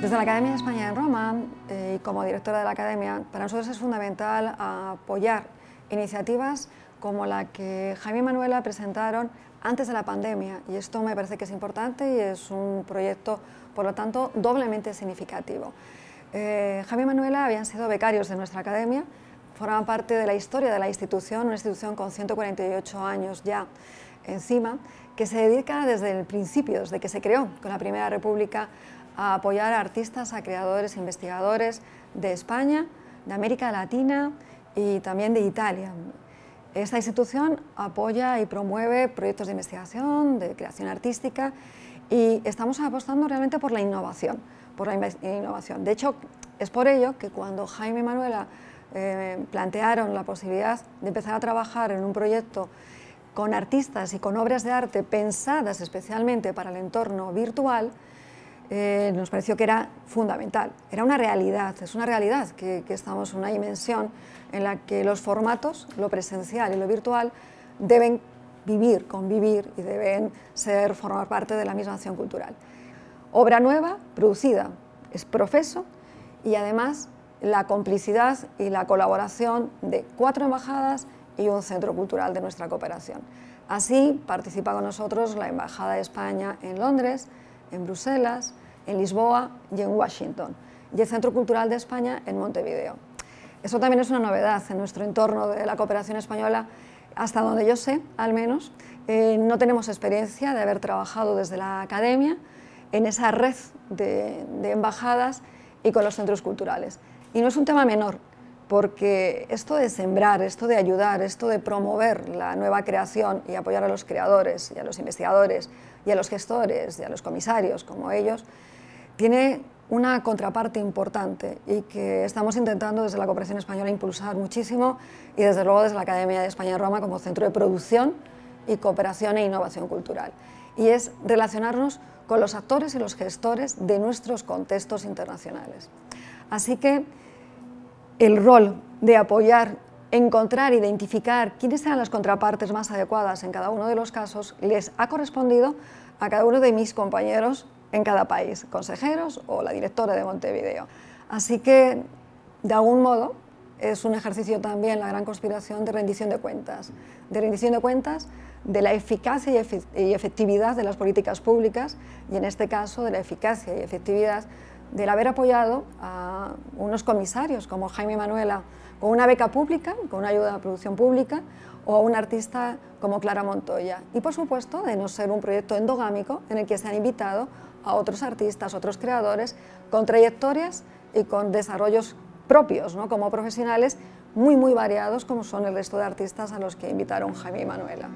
Desde la Academia de España en Roma eh, y como directora de la Academia, para nosotros es fundamental apoyar iniciativas como la que Jaime y Manuela presentaron antes de la pandemia y esto me parece que es importante y es un proyecto, por lo tanto, doblemente significativo. Eh, Jaime y Manuela habían sido becarios de nuestra Academia, forman parte de la historia de la institución, una institución con 148 años ya encima, que se dedica desde el principio, desde que se creó con la Primera República, a apoyar a artistas, a creadores, e investigadores de España, de América Latina y también de Italia. Esta institución apoya y promueve proyectos de investigación, de creación artística y estamos apostando realmente por la innovación, por la innovación. De hecho, es por ello que cuando Jaime y Manuela eh, plantearon la posibilidad de empezar a trabajar en un proyecto con artistas y con obras de arte pensadas especialmente para el entorno virtual, eh, nos pareció que era fundamental. Era una realidad, es una realidad que, estamos en una dimensión en la que los formatos, lo presencial y lo virtual, deben vivir, convivir y deben ser, formar parte de la misma acción cultural. Obra nueva, producida, es profeso y además la complicidad y la colaboración de cuatro embajadas y un centro cultural de nuestra cooperación. Así participa con nosotros la Embajada de España en Londres, en Bruselas, en Lisboa y en Washington, y el Centro Cultural de España en Montevideo. Eso también es una novedad en nuestro entorno de la cooperación española, hasta donde yo sé, al menos. Eh, no tenemos experiencia de haber trabajado desde la academia en esa red de embajadas y con los centros culturales. Y no es un tema menor, porque esto de sembrar, esto de ayudar, esto de promover la nueva creación y apoyar a los creadores y a los investigadores y a los gestores y a los comisarios como ellos, tiene una contraparte importante y que estamos intentando desde la cooperación española impulsar muchísimo y desde luego desde la Academia de España en Roma como centro de producción y cooperación e innovación cultural. Y es relacionarnos con los actores y los gestores de nuestros contextos internacionales. Así que el rol de apoyar, encontrar, identificar quiénes eran las contrapartes más adecuadas en cada uno de los casos, les ha correspondido a cada uno de mis compañeros en cada país, consejeros o la directora de Montevideo. Así que, de algún modo, es un ejercicio también, la gran conspiración, de rendición de cuentas. De rendición de cuentas de la eficacia y efectividad de las políticas públicas y, en este caso, de la eficacia y efectividad del haber apoyado a unos comisarios como Jaime Manuela con una beca pública, con una ayuda de producción pública, o a un artista como Clara Montoya. Y por supuesto, de no ser un proyecto endogámico en el que se han invitado a otros artistas, otros creadores, con trayectorias y con desarrollos propios, ¿no? como profesionales, muy, muy variados, como son el resto de artistas a los que invitaron Jaime Manuela.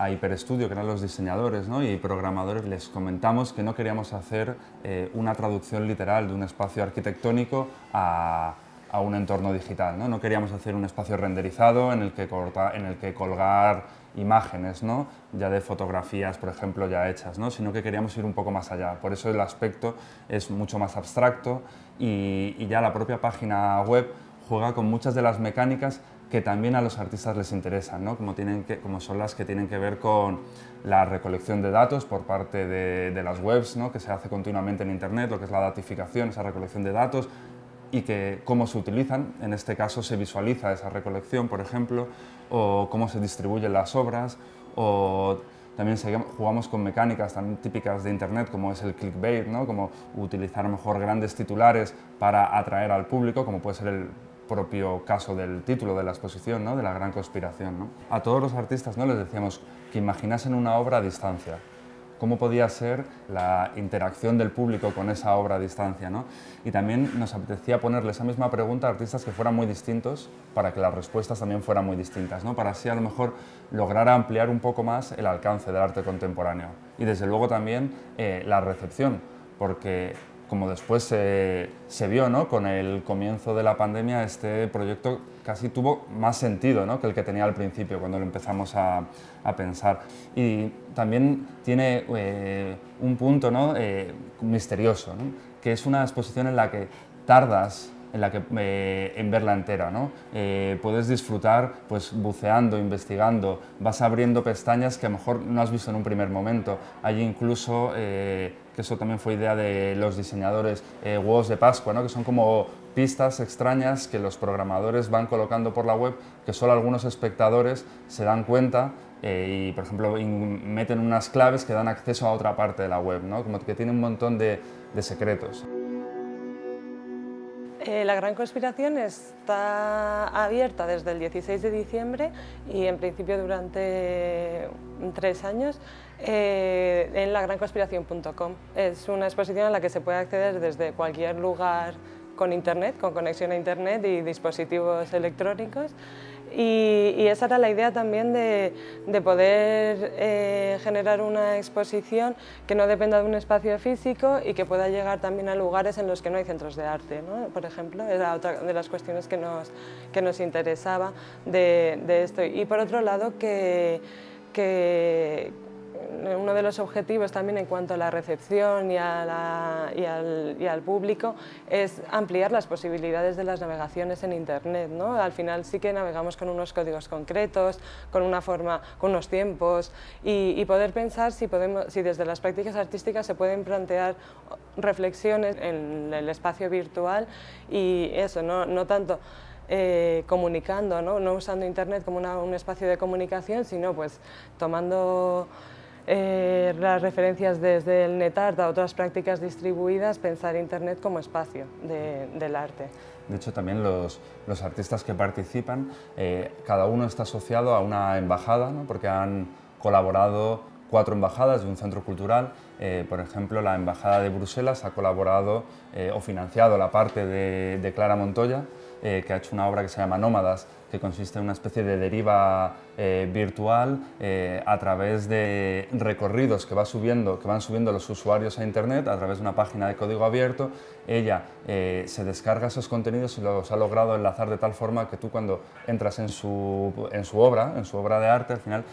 a Hiperestudio, que eran los diseñadores y programadores, les comentamos que no queríamos hacer eh, una traducción literal de un espacio arquitectónico a, un entorno digital. ¿no? queríamos hacer un espacio renderizado en el que, colgar imágenes, ya de fotografías, por ejemplo, ya hechas, sino que queríamos ir un poco más allá. Por eso el aspecto es mucho más abstracto y ya la propia página web juega con muchas de las mecánicas que también a los artistas les interesan, ¿no? como, tienen que, como son las que tienen que ver con la recolección de datos por parte de, las webs, ¿no? que se hace continuamente en Internet, lo que es la datificación, esa recolección de datos, y que cómo se utilizan, en este caso se visualiza esa recolección, por ejemplo, o cómo se distribuyen las obras, o también jugamos con mecánicas tan típicas de Internet como es el clickbait, ¿no? como utilizar mejor grandes titulares para atraer al público, como puede ser el propio caso del título de la exposición, ¿no? de la gran conspiración. A todos los artistas ¿no? les decíamos que imaginasen una obra a distancia. ¿Cómo podía ser la interacción del público con esa obra a distancia? ¿no? Y también nos apetecía ponerle esa misma pregunta a artistas que fueran muy distintos para que las respuestas también fueran muy distintas, ¿no? para así a lo mejor lograr ampliar un poco más el alcance del arte contemporáneo. Y desde luego también eh, la recepción, porque como después se, vio ¿no? con el comienzo de la pandemia, este proyecto casi tuvo más sentido ¿no? que el que tenía al principio, cuando lo empezamos a, pensar. Y también tiene eh, un punto ¿no? Eh, misterioso, que es una exposición en la que tardas en, la que, eh, en verla entera. ¿no? puedes disfrutar pues, buceando, investigando, vas abriendo pestañas que a lo mejor no has visto en un primer momento. Hay incluso eso también fue idea de los diseñadores, eh, huevos de Pascua, ¿no? que son como pistas extrañas que los programadores van colocando por la web, que solo algunos espectadores se dan cuenta eh, y, por ejemplo, meten unas claves que dan acceso a otra parte de la web, ¿no? como que tiene un montón de, de secretos la gran conspiración está abierta desde el 16 de diciembre y en principio durante tres años eh, en lagranconspiración.com. Es una exposición a la que se puede acceder desde cualquier lugar con internet, con conexión a internet y dispositivos electrónicos. Y, esa era la idea también de, poder eh, generar una exposición que no dependa de un espacio físico y que pueda llegar también a lugares en los que no hay centros de arte, ¿no? por ejemplo, era otra de las cuestiones que nos, que nos interesaba de, esto. Y por otro lado, que uno de los objetivos también en cuanto a la recepción y, y, al, público es ampliar las posibilidades de las navegaciones en Internet. ¿no? Al final sí que navegamos con unos códigos concretos, con una forma, con unos tiempos y, poder pensar si, podemos, si desde las prácticas artísticas se pueden plantear reflexiones en el espacio virtual y eso, no, no tanto... Eh, comunicando, ¿no? ¿no? usando Internet como un espacio de comunicación, sino pues tomando eh, las referencias desde el NetArt a otras prácticas distribuidas, pensar Internet como espacio del arte. De hecho, también los, los artistas que participan, eh, cada uno está asociado a una embajada, ¿no? porque han colaborado cuatro embajadas de un centro cultural. Eh, por ejemplo, la Embajada de Bruselas ha colaborado o financiado la parte de, Clara Montoya, que ha hecho una obra que se llama Nómadas, que consiste en una especie de deriva eh, virtual eh, a través de recorridos que, va subiendo, que van subiendo los usuarios a Internet a través de una página de código abierto. Ella eh, se descarga esos contenidos y los ha logrado enlazar de tal forma que tú cuando entras en su, obra, en su obra de arte, al final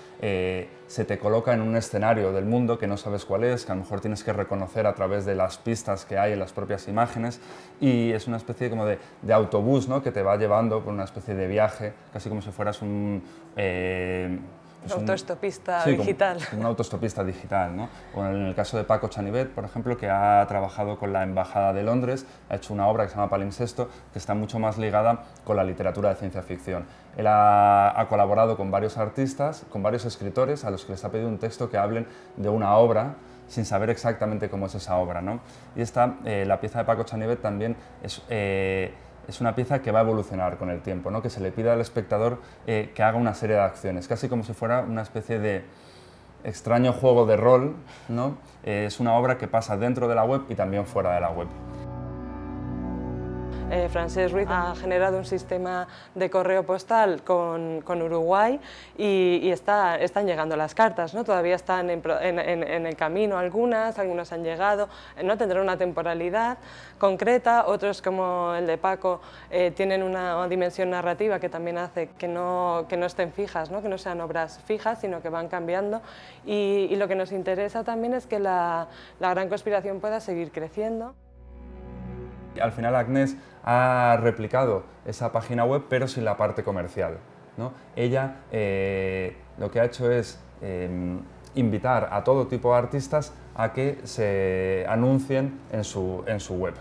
se te coloca en un escenario del mundo que no sabes cuál es, que a lo mejor tienes que reconocer a través de las pistas que hay en las propias imágenes y es una especie como de, de autobús ¿no? que te va llevando por una especie de viaje, casi como si fueras un, eh, autostopista digital. Sí, un autoestopista digital, en el caso de Paco Chanivet, por ejemplo, que ha trabajado con la Embajada de Londres, ha hecho una obra que se llama Palimpsesto, que está mucho más ligada con la literatura de ciencia ficción. Él ha, colaborado con varios artistas, con varios escritores, a los que les ha pedido un texto que hablen de una obra sin saber exactamente cómo es esa obra, ¿no? Y esta, eh, la pieza de Paco Chanivet también es... Eh, es una pieza que va a evolucionar con el tiempo, ¿no? que se le pida al espectador eh, que haga una serie de acciones, casi como si fuera una especie de extraño juego de rol. ¿no? Eh, es una obra que pasa dentro de la web y también fuera de la web eh, Francés Ruiz ha generado un sistema de correo postal con, Uruguay y, están llegando las cartas, ¿no? todavía están en, el camino algunas, algunas han llegado, eh, no tendrán una temporalidad concreta, otros como el de Paco eh, tienen una dimensión narrativa que también hace que no, que no estén fijas, ¿no? que no sean obras fijas, sino que van cambiando y, lo que nos interesa también es que la, la gran conspiración pueda seguir creciendo. Al final Agnes ha replicado esa página web pero sin la parte comercial. Ella eh, lo que ha hecho es em, invitar a todo tipo de artistas a que se anuncien en su, en web.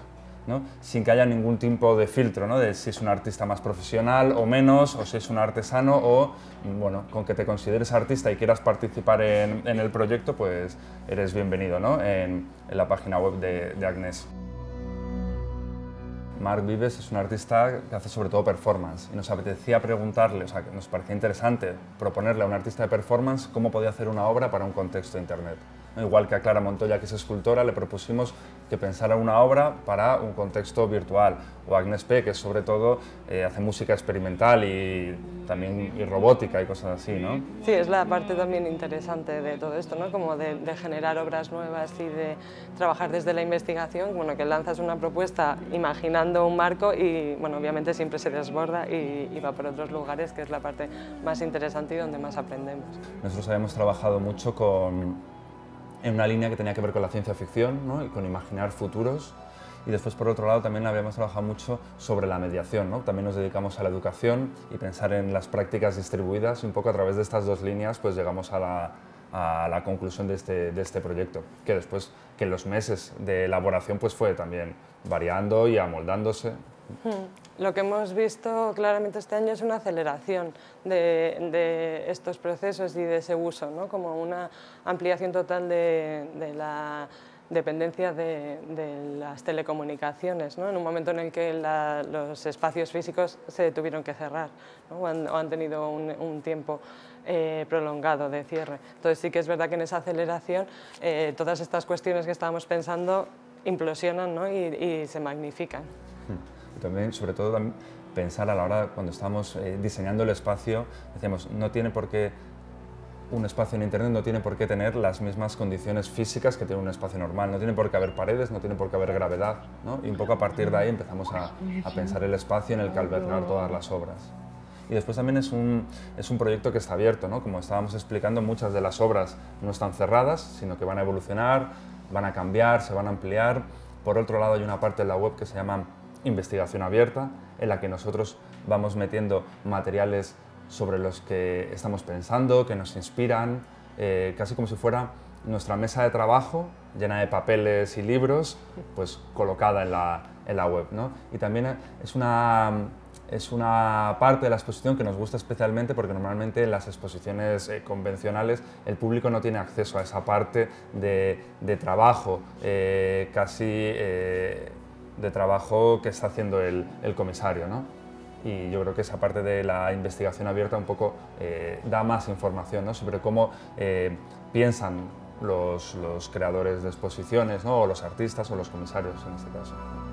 sin que haya ningún tipo de filtro, de si es un artista más profesional o menos, o si es un artesano, o bueno, con que te consideres artista y quieras participar en, el proyecto, pues eres bienvenido en, la página web de, de Agnes. Mark Vives es un artista que hace sobre todo performance y nos apetecía preguntarle, o sea, nos parecía interesante proponerle a un artista de performance cómo podía hacer una obra para un contexto de Internet. Igual que a Clara Montoya, que es escultora, le propusimos que pensara una obra para un contexto virtual. O Agnes P, que sobre todo eh, hace música experimental y también y robótica y cosas así, ¿no? Sí, es la parte también interesante de todo esto, ¿no? Como de, generar obras nuevas y de trabajar desde la investigación, bueno, que lanzas una propuesta imaginando un marco y, bueno, obviamente siempre se desborda y, y va por otros lugares, que es la parte más interesante y donde más aprendemos. Nosotros habíamos trabajado mucho con en una línea que tenía que ver con la ciencia ficción y con imaginar futuros. Y después, por otro lado, también habíamos trabajado mucho sobre la mediación. ¿no? También nos dedicamos a la educación y pensar en las prácticas distribuidas y un poco a través de estas dos líneas pues llegamos a la, conclusión de este, de este, proyecto, que después, que los meses de elaboración pues fue también variando y amoldándose. Hmm. Lo que hemos visto claramente este año es una aceleración de, estos procesos y de ese uso, como una ampliación total de, la dependencia de, las telecomunicaciones, en un momento en el que los espacios físicos se tuvieron que cerrar o, han, tenido un, tiempo eh, prolongado de cierre. Entonces sí que es verdad que en esa aceleración eh, todas estas cuestiones que estábamos pensando implosionan y, se magnifican. Hmm. También, sobre todo, pensar a la hora cuando estamos eh, diseñando el espacio, decíamos, no tiene por qué un espacio en Internet no tiene por qué tener las mismas condiciones físicas que tiene un espacio normal, no tiene por qué haber paredes, no tiene por qué haber gravedad, Y un poco a partir de ahí empezamos a, pensar el espacio en el que albergar todas las obras. Y después también es un, es un proyecto que está abierto, Como estábamos explicando, muchas de las obras no están cerradas, sino que van a evolucionar, van a cambiar, se van a ampliar. Por otro lado, hay una parte de la web que se llama investigación abierta, en la que nosotros vamos metiendo materiales sobre los que estamos pensando, que nos inspiran, eh, casi como si fuera nuestra mesa de trabajo llena de papeles y libros, pues colocada en la, web. Y también es una, es una parte de la exposición que nos gusta especialmente porque normalmente en las exposiciones eh, convencionales el público no tiene acceso a esa parte de, trabajo eh, casi de trabajo que está haciendo el, comisario. y yo creo que esa parte de la investigación abierta un poco eh, da más información sobre cómo eh, piensan los, creadores de exposiciones, ¿no? o los artistas o los comisarios en este caso.